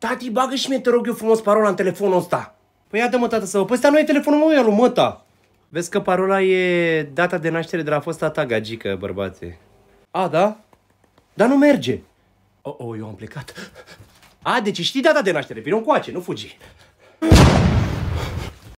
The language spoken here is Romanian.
Tati, bagă și mie, te rog eu frumos, parola în telefonul ăsta. Păi ia dă-mă, tata să vă... Păi ăsta nu e telefonul meu, ia lui măta. Vezi că parola e data de naștere de la fost tata, gagică, bărbate. A, da? Dar nu merge. Oh, oh, eu am plecat. A, deci știi data de naștere, vină coace, nu fugi.